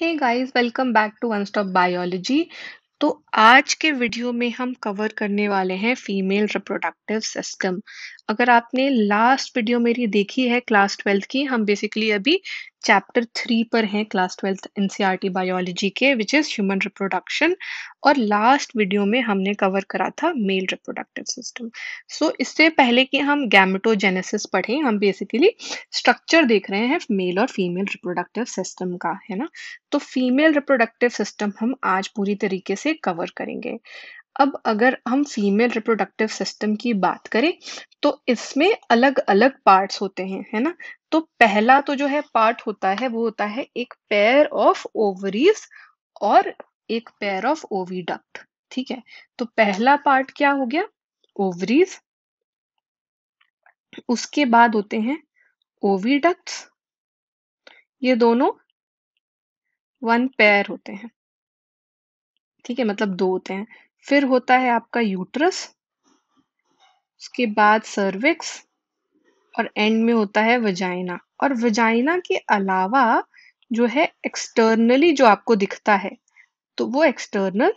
Hey guys welcome back to one stop biology तो आज के वीडियो में हम कवर करने वाले हैं फीमेल रिप्रोडक्टिव सिस्टम अगर आपने लास्ट वीडियो मेरी देखी है क्लास ट्वेल्थ की हम बेसिकली अभी चैप्टर थ्री पर हैं क्लास ट्वेल्थ एनसीईआरटी बायोलॉजी के विच इज़ ह्यूमन रिप्रोडक्शन और लास्ट वीडियो में हमने कवर करा था मेल रिप्रोडक्टिव सिस्टम सो इससे पहले कि हम गैमेटोजेनेसिस पढ़ें हम बेसिकली स्ट्रक्चर देख रहे हैं मेल और फीमेल रिप्रोडक्टिव सिस्टम का है ना तो फीमेल रिप्रोडक्टिव सिस्टम हम आज पूरी तरीके से कवर करेंगे अब अगर हम फीमेल रिप्रोडक्टिव सिस्टम की बात करें तो इसमें अलग अलग पार्ट्स होते हैं है ना तो पहला तो जो है पार्ट होता है वो होता है एक पेयर ऑफ ओवरीज और एक पेयर ऑफ ओवीडक्ट ठीक है तो पहला पार्ट क्या हो गया ओवरीज उसके बाद होते हैं ओविडक्ट ये दोनों वन पेयर होते हैं ठीक है मतलब दो होते हैं फिर होता है आपका यूट्रस उसके बाद सर्विक्स और एंड में होता है वजाइना और वजाइना के अलावा जो है एक्सटर्नली जो आपको दिखता है तो वो एक्सटर्नल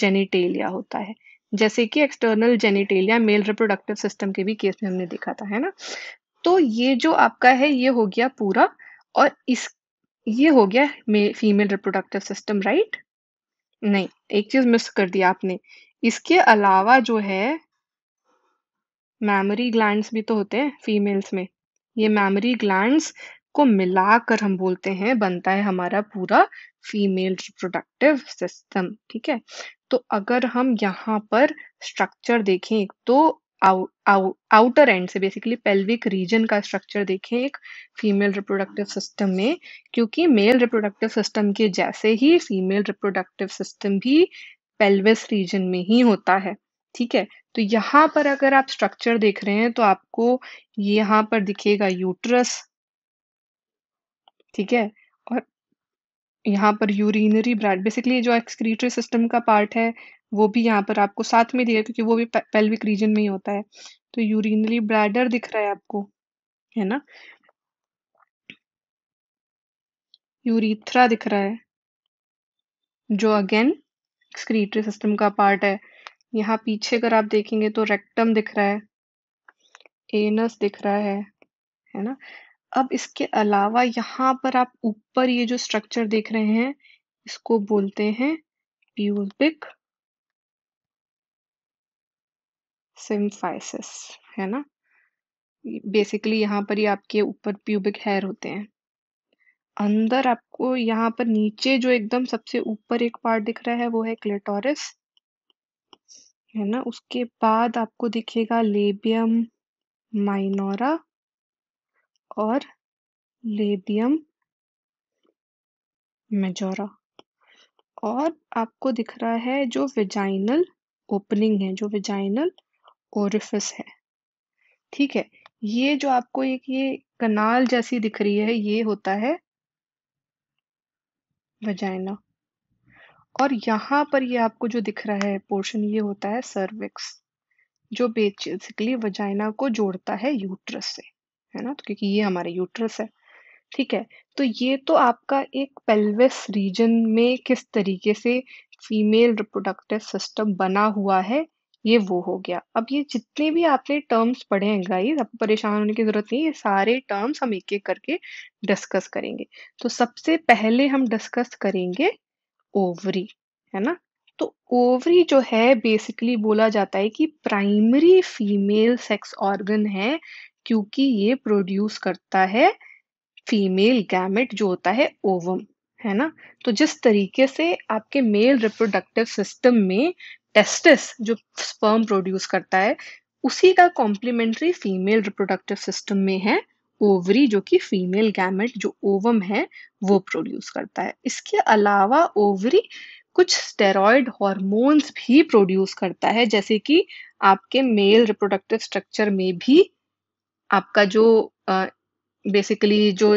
जेनिटेलिया होता है जैसे कि external genitalia male reproductive system के भी केस में हमने देखा था है ना तो ये जो आपका है ये हो गया पूरा और इस ये हो गया फीमेल रिप्रोडक्टिव सिस्टम राइट नहीं, एक चीज़ मिस कर दी आपने। इसके अलावा जो है मैमरी ग्लैंड्स भी तो होते हैं फीमेल्स में। ये मैमरी ग्लैंड्स को मिलाकर हम बोलते हैं बनता है हमारा पूरा फीमेल रिप्रोडक्टिव सिस्टम, ठीक है? तो अगर हम यहाँ पर स्ट्रक्चर देखें तो आउटर एंड से बेसिकली पेल्विक रीजन का स्ट्रक्चर देखें एक फीमेल रिप्रोडक्टिव सिस्टम में क्योंकि मेल रिप्रोडक्टिव सिस्टम के जैसे ही फीमेल रिप्रोडक्टिव सिस्टम भी पेल्विस रीजन में ही होता है ठीक है तो यहाँ पर अगर आप स्ट्रक्चर देख रहे हैं तो आपको यहाँ पर दिखेगा यूट्रस ठीक है और यहाँ पर यूरिनरी ब्रैड बेसिकली जो एक्सक्रीटरी सिस्टम का पार्ट है वो भी यहाँ पर आपको साथ में दिया क्योंकि वो भी पेल्विक रीजन में ही होता है तो यूरिनरी ब्लैडर दिख रहा है आपको है ना यूरिथ्रा दिख रहा है जो अगेन एक्सक्रीटरी सिस्टम का पार्ट है यहाँ पीछे अगर आप देखेंगे तो रेक्टम दिख रहा है एनस दिख रहा है है ना अब इसके अलावा यहाँ पर आप ऊपर ये जो स्ट्रक्चर देख रहे हैं इसको बोलते हैं प्यूबिक सिम्फाइसिस है ना बेसिकली यहाँ पर ही आपके ऊपर प्यूबिक हेयर होते हैं अंदर आपको यहाँ पर नीचे जो एकदम सबसे ऊपर एक पार्ट दिख रहा है वो है क्लेटोरिस है ना उसके बाद आपको दिखेगा लेबियम माइनोरा और लेबियम मेजोरा और आपको दिख रहा है जो विजाइनल ओपनिंग है जो विजाइनल ओरिफिस है ठीक है ये जो आपको एक ये कनाल जैसी दिख रही है ये होता है वजाइना और यहाँ पर ये आपको जो दिख रहा है पोर्शन ये होता है सर्विक्स जो बेसिकली वजाइना को जोड़ता है यूट्रस से है ना तो क्योंकि ये हमारे यूट्रस है ठीक है तो ये तो आपका एक पेल्विस रीजन में किस तरीके से फीमेल रिप्रोडक्टिव सिस्टम बना हुआ है ये वो हो गया अब ये जितने भी आपने टर्म्स पढ़े हैं गाइस आपको परेशान होने की ज़रूरत नहीं ये सारे टर्म्स हम एक एक करके डिस्कस करेंगे तो सबसे पहले हम डिस्कस करेंगे ओवरी है ना तो ओवरी जो है बेसिकली बोला जाता है कि प्राइमरी फीमेल सेक्स ऑर्गन है क्योंकि ये प्रोड्यूस करता है फीमेल गैमेट जो होता है ओवम है ना तो जिस तरीके से आपके मेल रिप्रोडक्टिव सिस्टम में टेस्टिस जो स्पर्म प्रोड्यूस करता है उसी का कॉम्प्लीमेंट्री फीमेल रिप्रोडक्टिव सिस्टम में है ओवरी जो कि फीमेल गैमेट जो ओवम है वो प्रोड्यूस करता है इसके अलावा ओवरी कुछ स्टेरॉयड हॉर्मोन्स भी प्रोड्यूस करता है जैसे कि आपके मेल रिप्रोडक्टिव स्ट्रक्चर में भी आपका जो बेसिकली uh, जो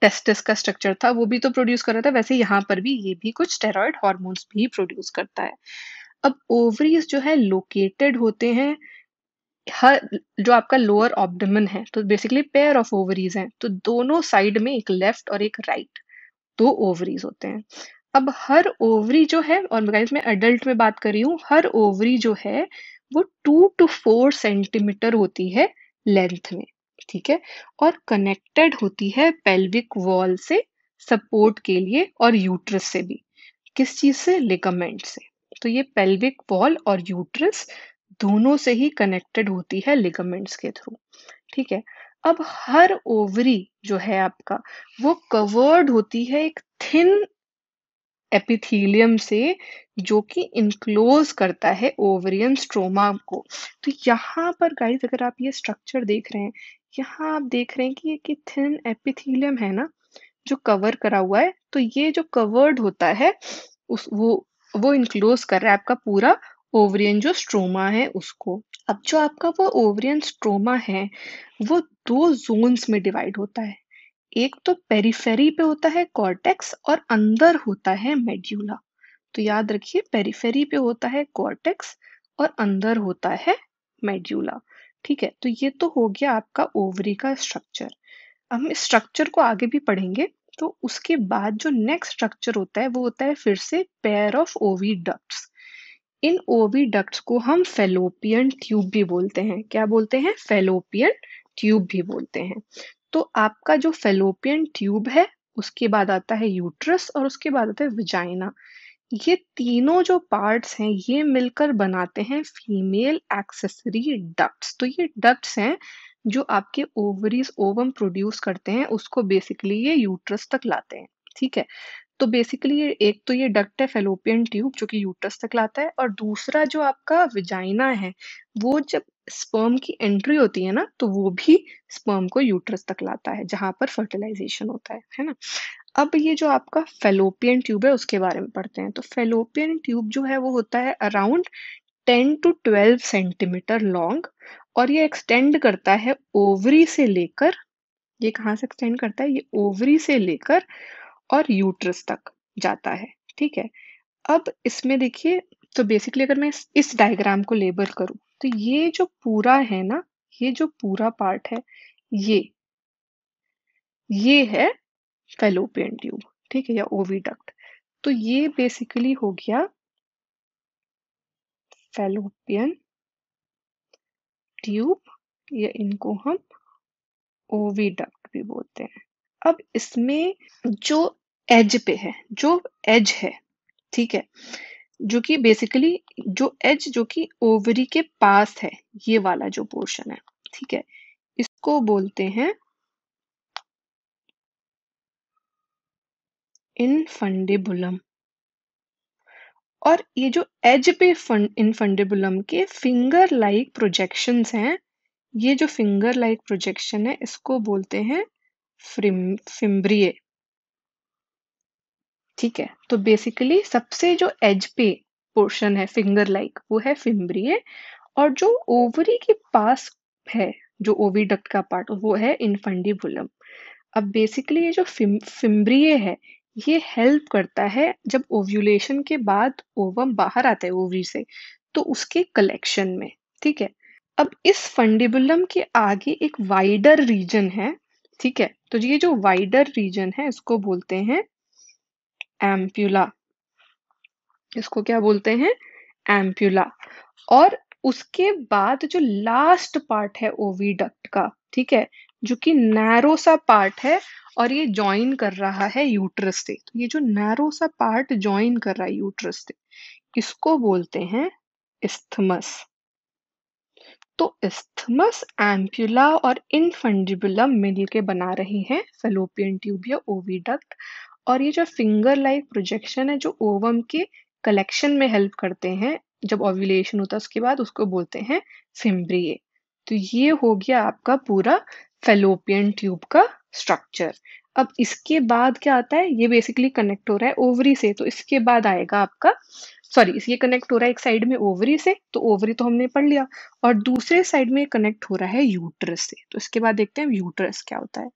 टेस्टिस का स्ट्रक्चर था वो भी तो प्रोड्यूस कर रहा था वैसे यहाँ पर भी ये भी कुछ स्टेरॉयड हॉर्मोन्स भी प्रोड्यूस करता है अब ओवरीज जो है लोकेटेड होते हैं हर जो आपका लोअर ऑब्डमन है तो बेसिकली पेयर ऑफ ओवरीज हैं तो दोनों साइड में एक लेफ्ट और एक राइट right, दो ओवरीज होते हैं अब हर ओवरी जो है और मैं मैं एडल्ट में बात कर रही हूँ हर ओवरी जो है वो टू टू फोर सेंटीमीटर होती है लेंथ में ठीक है और कनेक्टेड होती है पेल्विक वॉल से सपोर्ट के लिए और यूट्रस से भी किस चीज से लिगामेंट से तो ये पेल्विक वॉल और यूट्रस दोनों से ही कनेक्टेड होती है लिगामेंट्स के थ्रू ठीक है अब हर ओवरी जो है आपका वो कवर्ड होती है एक थिन एपिथीलियम से जो कि इनक्लोज करता है ओवरियन स्ट्रोमा को तो यहाँ पर गाइस अगर आप ये स्ट्रक्चर देख रहे हैं यहाँ आप देख रहे हैं कि ये कि थिन एपिथीलियम है ना जो कवर करा हुआ है तो ये जो कवर्ड होता है उस वो वो इनक्लोज कर रहा है आपका पूरा ओवरियन जो स्ट्रोमा है उसको अब जो आपका वो ओवरियन स्ट्रोमा है वो दो जोन्स में डिवाइड होता है एक तो पेरीफेरी पे होता है कॉर्टेक्स और अंदर होता है मेड्यूला तो याद रखिए पेरीफेरी पे होता है कॉर्टेक्स और अंदर होता है मेड्यूला ठीक है तो ये तो हो गया आपका ओवरी का स्ट्रक्चर हम इस स्ट्रक्चर को आगे भी पढ़ेंगे तो उसके बाद जो नेक्स्ट स्ट्रक्चर होता है वो होता है फिर से पेयर ऑफ ओवी डक्ट्स इन ओवी डक्ट्स को हम फेलोपियन ट्यूब भी बोलते हैं क्या बोलते हैं फेलोपियन ट्यूब भी बोलते हैं तो आपका जो फेलोपियन ट्यूब है उसके बाद आता है यूट्रस और उसके बाद आता है विजाइना ये तीनों जो पार्ट्स हैं ये मिलकर बनाते हैं फीमेल एक्सेसरी डक्ट्स तो ये डक्ट्स हैं जो आपके ओवरीज ओवम प्रोड्यूस करते हैं उसको बेसिकली ये यूट्रस तक लाते हैं ठीक है तो बेसिकली ये एक तो ये डक्ट है फेलोपियन ट्यूब जो कि यूट्रस तक लाता है और दूसरा जो आपका विजाइना है वो जब स्पर्म की एंट्री होती है ना तो वो भी स्पर्म को यूट्रस तक लाता है जहां पर फर्टिलाइजेशन होता है है ना अब ये जो आपका फेलोपियन ट्यूब है उसके बारे में पढ़ते हैं तो फेलोपियन ट्यूब जो है वो होता है around ten to twelve centimeter long और ये एक्सटेंड करता है ओवरी से लेकर ये कहाँ से एक्सटेंड करता है ये ओवरी से लेकर और यूट्रस तक जाता है ठीक है अब इसमें देखिए तो बेसिकली अगर मैं इस, इस डायग्राम को लेबल करूं तो ये जो पूरा है ना ये जो पूरा पार्ट है ये ये है फेलोपियन ट्यूब ठीक है या ओवीडक्ट तो ये बेसिकली हो गया फेलोपियन ट्यूब या इनको हम ओवी डक्ट भी बोलते हैं अब इसमें जो एज पे है जो एज है ठीक है जो कि बेसिकली जो एज जो कि ओवरी के पास है ये वाला जो पोर्शन है ठीक है इसको बोलते हैं इनफंडिबुलम और ये जो एज पे फंड इन फंडेबुलम के फिंगर लाइक प्रोजेक्शंस हैं ये जो फिंगर लाइक प्रोजेक्शन है इसको बोलते हैं फिम्ब्रिय ठीक है तो बेसिकली सबसे जो एज पे पोर्शन है फिंगर लाइक वो है फिम्ब्रिय और जो ओवरी के पास है जो ओवीडक्ट का पार्ट वो है इनफंडिबुलम अब बेसिकली ये जो फिम, फिम्ब्रिए है ये हेल्प करता है जब ओव्यूलेशन के बाद ओवम बाहर आता है ओवरी से तो उसके कलेक्शन में ठीक है अब इस फंडिबुलम के आगे एक वाइडर रीजन है ठीक है तो ये जो वाइडर रीजन है इसको बोलते हैं एम्प्यूला इसको क्या बोलते हैं एम्प्यूला और उसके बाद जो लास्ट पार्ट है ओवीडक्ट का ठीक है जो कि नैरो सा पार्ट है और ये ज्वाइन कर रहा है यूट्रस से तो ये जो नैरो सा पार्ट ज्वाइन कर रहा है यूट्रस से इसको बोलते हैं इस्थमस तो इस्थमस एम्प्यूला और इनफंडिबुलम मिलके बना रहे हैं फेलोपियन ट्यूब या ओविडक्ट और ये जो फिंगर लाइक प्रोजेक्शन है जो ओवम के कलेक्शन में हेल्प करते हैं जब ओव्यूलेशन होता है उसके बाद उसको बोलते हैं फिम्ब्रिए तो ये हो गया आपका पूरा फेलोपियन ट्यूब का स्ट्रक्चर अब इसके बाद क्या आता है ये बेसिकली कनेक्ट हो रहा है ओवरी से तो इसके बाद आएगा आपका सॉरी ये कनेक्ट हो रहा है एक साइड में ओवरी से तो ओवरी तो हमने पढ़ लिया और दूसरे साइड में कनेक्ट हो रहा है यूट्रस से तो इसके बाद देखते हैं यूट्रस क्या होता है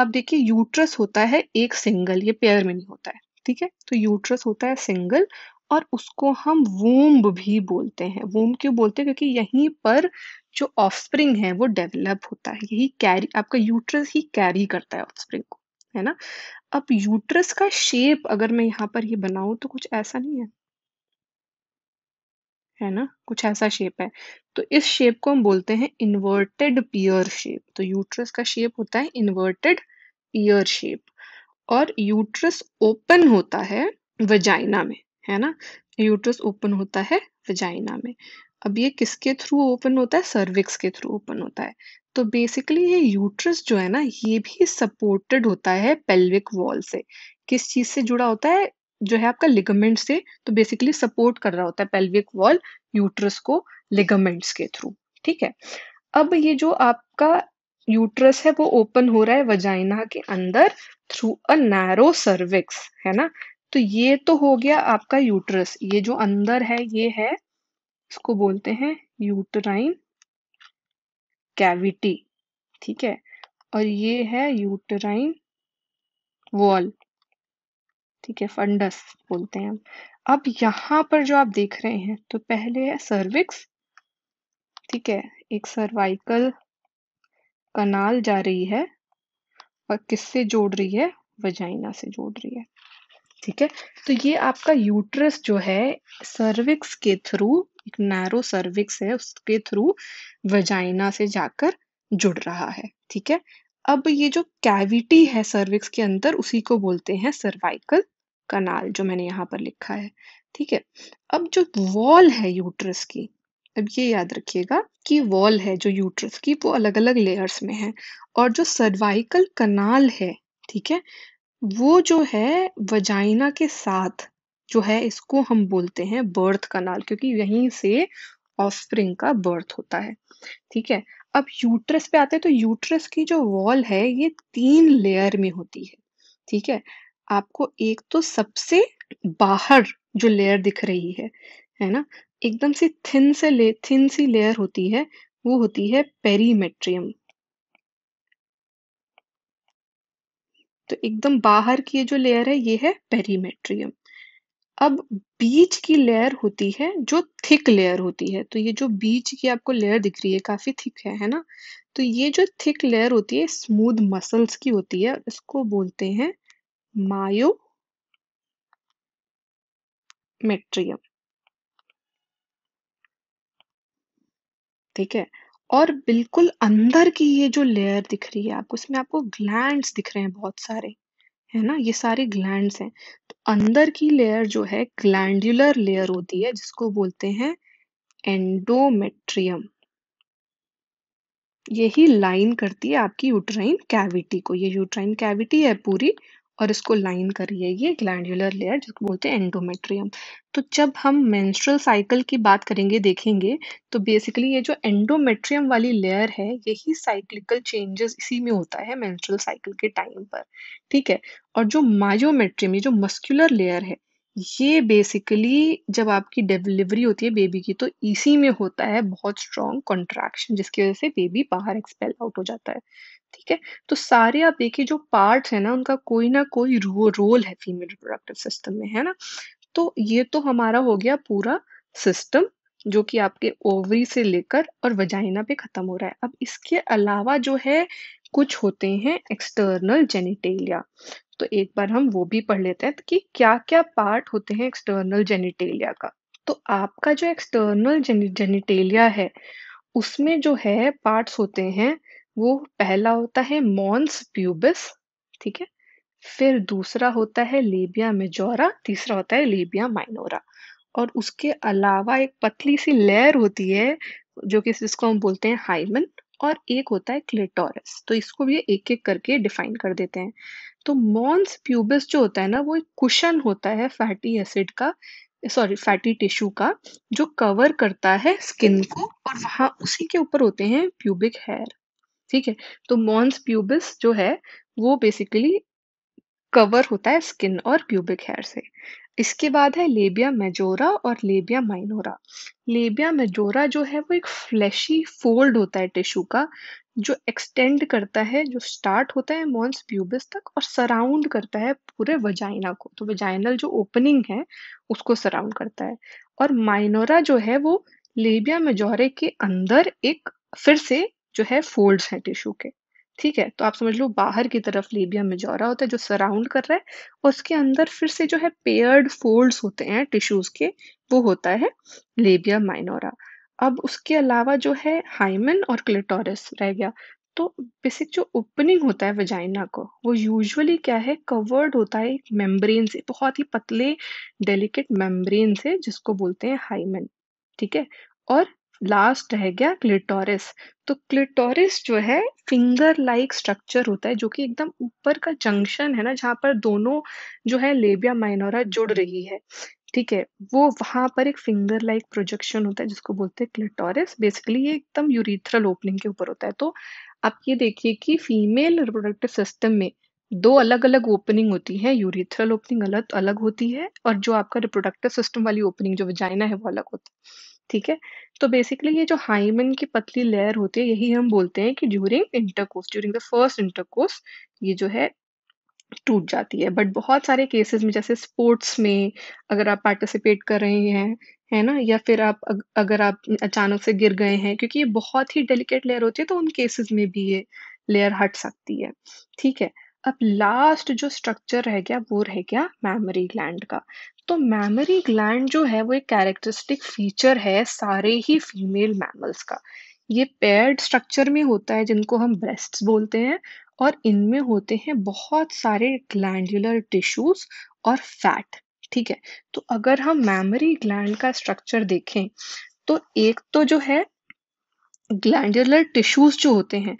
अब देखिए यूट्रस होता है एक सिंगल ये पेयर में नहीं होता है ठीक है तो यूट्रस होता है सिंगल और उसको हम वोम्ब भी बोलते हैं वोम्ब क्यों बोलते हैं क्योंकि यहीं पर जो ऑफस्प्रिंग है वो डेवलप होता है यही कैरी आपका यूट्रस ही कैरी करता है ऑफस्प्रिंग को है ना अब यूट्रस का शेप अगर मैं यहाँ पर ये यह बनाऊँ तो कुछ ऐसा नहीं है है ना कुछ ऐसा शेप है तो इस शेप को हम बोलते हैं इन्वर्टेड पियर शेप तो यूट्रस का शेप होता है इन्वर्टेड पियर शेप और यूट्रस ओपन होता है वजाइना में है ना यूट्रस ओपन होता है वजाइना में अब ये किसके थ्रू ओपन होता है सर्विक्स के थ्रू ओपन होता है तो बेसिकली ये यूट्रस जो है ना ये भी सपोर्टेड होता है पेल्विक वॉल से किस चीज से जुड़ा होता है जो है आपका लिगामेंट से तो बेसिकली सपोर्ट कर रहा होता है पेल्विक वॉल यूट्रस को लिगामेंट्स के थ्रू ठीक है अब ये जो आपका यूट्रस है वो ओपन हो रहा है वजाइना के अंदर थ्रू अ नैरो सर्विक्स है ना तो ये तो हो गया आपका यूट्रस ये जो अंदर है ये है इसको बोलते हैं यूटराइन कैविटी ठीक है और ये है यूटराइन वॉल ठीक है फंडस बोलते हैं हम अब यहां पर जो आप देख रहे हैं तो पहले है सर्विक्स ठीक है एक सर्वाइकल कनाल जा रही है और किससे जोड़ रही है वजाइना से जोड़ रही है ठीक है तो ये आपका यूट्रस जो है सर्विक्स के थ्रू एक नैरो सर्विक्स है उसके थ्रू वजाइना से जाकर जुड़ रहा है ठीक है अब ये जो कैविटी है सर्विक्स के अंदर उसी को बोलते हैं सर्वाइकल कनाल जो मैंने यहाँ पर लिखा है ठीक है अब जो वॉल है यूट्रस की अब ये याद रखिएगा कि वॉल है जो यूट्रस की वो अलग अलग लेयर्स में है और जो सर्वाइकल कनाल है ठीक है वो जो है वजाइना के साथ जो है इसको हम बोलते हैं बर्थ कनाल क्योंकि यहीं से ऑफस्प्रिंग का बर्थ होता है ठीक है अब यूट्रस पे आते हैं तो यूट्रस की जो वॉल है ये तीन लेयर में होती है ठीक है आपको एक तो सबसे बाहर जो लेयर दिख रही है है ना एकदम से थिन से ले थिन सी लेयर होती है वो होती है पेरीमेट्रियम तो एकदम बाहर की जो लेयर है ये है पेरीमेट्रियम अब बीच की लेयर होती है जो थिक लेयर होती है तो ये जो बीच की आपको लेयर दिख रही है काफी थिक है है ना तो ये जो थिक लेयर होती है स्मूथ मसल्स की होती है इसको बोलते हैं मायो मेट्रियम ठीक है और बिल्कुल अंदर की ये जो लेयर दिख रही है आपको इसमें आपको ग्लैंड्स दिख रहे हैं बहुत सारे है ना ये सारे ग्लैंड्स हैं तो अंदर की लेयर जो है ग्लैंडुलर लेयर होती है जिसको बोलते हैं एंडोमेट्रियम यही लाइन करती है आपकी यूट्राइन कैविटी को ये यूट्राइन कैविटी है पूरी और इसको लाइन करिए ये ग्लैंडुलर लेयर जिसको बोलते हैं एंडोमेट्रियम तो जब हम मेंस्ट्रुअल साइकिल की बात करेंगे देखेंगे तो बेसिकली ये जो एंडोमेट्रियम वाली लेयर है यही साइक्लिकल चेंजेस इसी में होता है मेंस्ट्रुअल साइकिल के टाइम पर ठीक है और जो मायोमेट्रियम ये जो मस्कुलर लेयर है ये बेसिकली जब आपकी डिलीवरी होती है बेबी की तो इसी में होता है बहुत स्ट्रॉन्ग कॉन्ट्रैक्शन जिसकी वजह से बेबी बाहर एक्सपेल आउट हो जाता है ठीक है तो सारे आप देखिए जो पार्ट है ना उनका कोई ना कोई रो, रोल है फीमेल रिप्रोडक्टिव सिस्टम में है ना तो ये तो हमारा हो गया पूरा सिस्टम जो कि आपके ओवरी से लेकर और वजाइना पे खत्म हो रहा है अब इसके अलावा जो है कुछ होते हैं एक्सटर्नल जेनिटेलिया तो एक बार हम वो भी पढ़ लेते हैं कि क्या क्या पार्ट होते हैं एक्सटर्नल जेनिटेलिया का तो आपका जो एक्सटर्नल जेनिटेलिया है उसमें जो है पार्ट्स होते हैं वो पहला होता है मॉन्स प्यूबिस ठीक है फिर दूसरा होता है लेबिया मेजोरा तीसरा होता है लेबिया माइनोरा और उसके अलावा एक पतली सी लेयर होती है जो कि जिसको हम बोलते हैं हाइमन और एक होता है क्लिटोरिस तो इसको भी एक एक करके डिफाइन कर देते हैं तो मॉन्स प्यूबिस जो होता है ना वो एक कुशन होता है फैटी एसिड का सॉरी फैटी टिश्यू का जो कवर करता है स्किन को और वहां उसी के ऊपर होते हैं प्यूबिक हेयर ठीक है तो मॉन्स प्यूबिस जो है वो बेसिकली कवर होता है स्किन और प्यूबिक हेयर से इसके बाद है लेबिया मेजोरा और लेबिया माइनोरा लेबिया मेजोरा जो है वो एक फ्लैशी फोल्ड होता है टिश्यू का जो एक्सटेंड करता है जो स्टार्ट होता है मॉन्स प्यूबिस तक और सराउंड करता है पूरे वजाइना को तो वजाइनल जो ओपनिंग है उसको सराउंड करता है और माइनोरा जो है वो लेबिया मेजोरे के अंदर एक फिर से जो है फोल्ड्स हैं टिश्यू के ठीक है तो आप समझ लो बाहर की तरफ लेबिया मेजोरा होता है जो सराउंड कर रहा है और उसके अंदर फिर से जो है पेयर्ड फोल्ड्स होते हैं टिश्यूज के वो होता है लेबिया माइनोरा अब उसके अलावा जो है हाइमन और क्लिटोरिस रह गया तो बेसिक जो ओपनिंग होता है वजाइना को वो यूजुअली क्या है कवर्ड होता है एक मेम्ब्रेन से बहुत ही पतले डेलिकेट मेम्ब्रेन से जिसको बोलते हैं हाइमन ठीक है और लास्ट रह गया क्लिटोरिस तो क्लिटोरिस जो है फिंगर लाइक स्ट्रक्चर होता है जो कि एकदम ऊपर का जंक्शन है ना जहाँ पर दोनों जो है लेबिया माइनोरा जुड़ रही है ठीक है वो वहां पर एक फिंगर लाइक प्रोजेक्शन होता है जिसको बोलते हैं क्लिटोरिस बेसिकली ये एकदम यूरिथ्रल ओपनिंग के ऊपर होता है तो आप ये देखिए कि फीमेल रिप्रोडक्टिव सिस्टम में दो अलग अलग ओपनिंग होती है यूरिथ्रल ओपनिंग अलग अलग होती है और जो आपका रिप्रोडक्टिव सिस्टम वाली ओपनिंग जो वजाइना है वो अलग होती है ठीक है तो बेसिकली ये जो हाइमन की पतली लेयर होती है यही हम बोलते हैं कि during intercourse during the first intercourse ये जो है टूट जाती है बट बहुत सारे केसेस में जैसे स्पोर्ट्स में अगर आप पार्टिसिपेट कर रहे हैं है ना या फिर आप अग, अगर आप अचानक से गिर गए हैं क्योंकि ये बहुत ही डेलिकेट लेयर होती है तो उन केसेस में भी ये लेयर हट सकती है ठीक है अब लास्ट जो स्ट्रक्चर रह गया वो रह गया मेमोरी ग्लैंड का तो मैमरी ग्लैंड जो है वो एक कैरेक्टरिस्टिक फीचर है सारे ही फीमेल मैमल्स का ये पेयर्ड स्ट्रक्चर में होता है जिनको हम ब्रेस्ट बोलते हैं और इनमें होते हैं बहुत सारे ग्लैंडुलर टिश्यूज और फैट ठीक है तो अगर हम मैमरी ग्लैंड का स्ट्रक्चर देखें तो एक तो जो है ग्लैंडुलर टिश्यूज जो होते हैं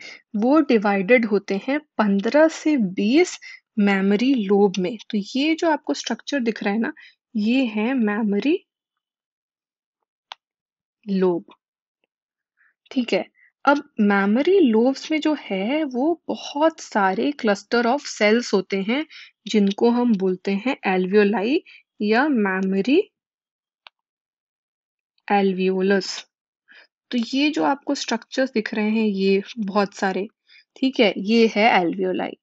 वो डिवाइडेड होते हैं पंद्रह से बीस मेमोरी लोब में तो ये जो आपको स्ट्रक्चर दिख रहा है ना ये है मैमरी लोब ठीक है अब मैमरी लोब्स में जो है वो बहुत सारे क्लस्टर ऑफ सेल्स होते हैं जिनको हम बोलते हैं एल्वियोलाई या मैमरी एल्वियोलस तो ये जो आपको स्ट्रक्चर्स दिख रहे हैं ये बहुत सारे ठीक है ये है एल्वियोलाई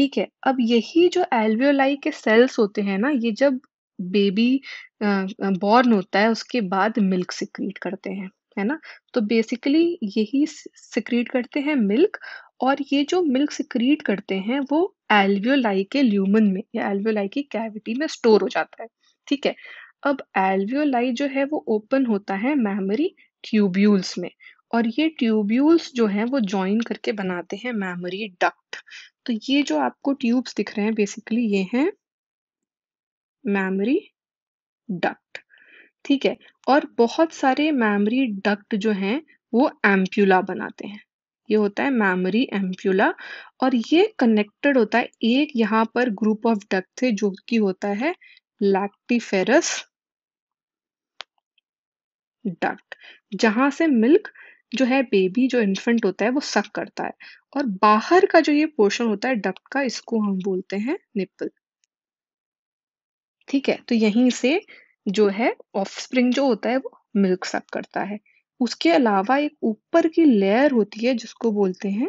ठीक है अब यही जो एल्वियोलाई के सेल्स होते हैं ना ये जब बेबी बॉर्न होता है, उसके बाद मिल्क सिक्रीट करते हैं, है ना? तो बेसिकली यही सिक्रीट करते हैं मिल्क और ये जो मिल्क सिक्रीट करते हैं वो एल्वियोलाई के ल्यूमन में या एल्वियोलाई की कैविटी में स्टोर हो जाता है, ठीक है? अब एल्वियोलाई जो है वो ओपन होता है मैमरी ट्यूब्यूल्स में और ये ट्यूब्यूल्स जो हैं वो ज्वाइन करके बनाते हैं मैमरी डक्ट। तो ये जो आपको ट्यूब्स दिख रहे हैं बेसिकली ये हैं मैमरी डक्ट ठीक है और बहुत सारे मैमरी डक्ट जो हैं वो एम्प्यूला बनाते हैं ये होता है मैमरी एम्प्यूला और ये कनेक्टेड होता है एक यहाँ पर ग्रुप ऑफ डक्ट से जो कि होता है लैक्टिफेरस डक्ट जहां से मिल्क जो है बेबी जो इन्फेंट होता है वो सक करता है और बाहर का जो ये पोर्शन होता है डक्ट का इसको हम बोलते हैं निपल ठीक है तो यहीं से जो है ऑफस्प्रिंग जो होता है वो मिल्क सप करता है उसके अलावा एक ऊपर की लेयर होती है जिसको बोलते हैं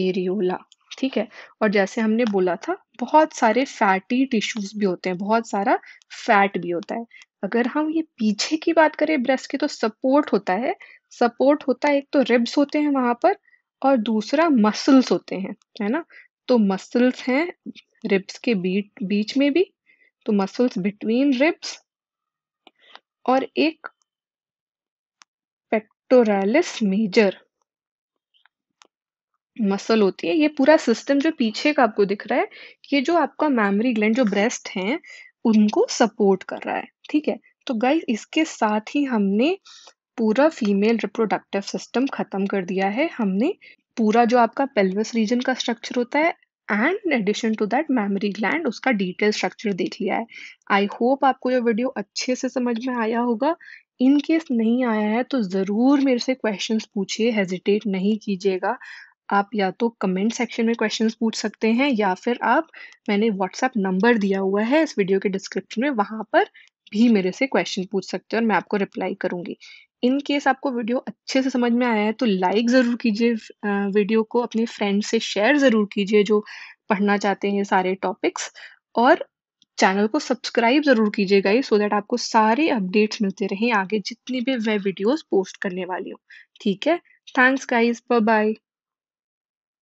एरियोला ठीक है और जैसे हमने बोला था बहुत सारे फैटी टिश्यूज भी होते हैं बहुत सारा फैट भी होता है अगर हम ये पीछे की बात करें ब्रेस्ट की तो सपोर्ट होता है सपोर्ट होता है एक तो रिब्स होते हैं वहां पर और दूसरा मसल्स होते हैं है ना तो मसल्स हैं रिब्स के बीट बीच में भी तो मसल्स बिटवीन रिब्स और एक पेक्टोरालिस मेजर मसल होती है ये पूरा सिस्टम जो पीछे का आपको दिख रहा है ये जो आपका मैमरी ग्लैंड जो ब्रेस्ट है उनको सपोर्ट कर रहा है ठीक है तो गाइस इसके साथ ही हमने पूरा फीमेल रिप्रोडक्टिव सिस्टम खत्म कर दिया है हमने पूरा जो आपका पेल्विस रीजन का स्ट्रक्चर होता है and in addition to that mammary gland उसका डिटेल स्ट्रक्चर देख लिया है आई होप आपको यह वीडियो अच्छे से समझ में आया होगा इन केस नहीं आया है तो ज़रूर मेरे से क्वेश्चन पूछिए हेजिटेट नहीं कीजिएगा आप या तो कमेंट सेक्शन में क्वेश्चन पूछ सकते हैं या फिर आप मैंने व्हाट्सएप नंबर दिया हुआ है इस वीडियो के डिस्क्रिप्शन में वहाँ पर भी मेरे से क्वेश्चन पूछ सकते हैं और मैं आपको रिप्लाई करूँगी इन केस आपको वीडियो अच्छे से समझ में आया है तो लाइक ज़रूर कीजिए वीडियो को अपने फ्रेंड से शेयर ज़रूर कीजिए जो पढ़ना चाहते हैं सारे टॉपिक्स और चैनल को सब्सक्राइब ज़रूर कीजिए गाइस सो दैट आपको सारे अपडेट्स मिलते रहें आगे जितनी भी मैं वीडियोस पोस्ट करने वाली हूँ ठीक है थैंक्स गाइस बाय बाय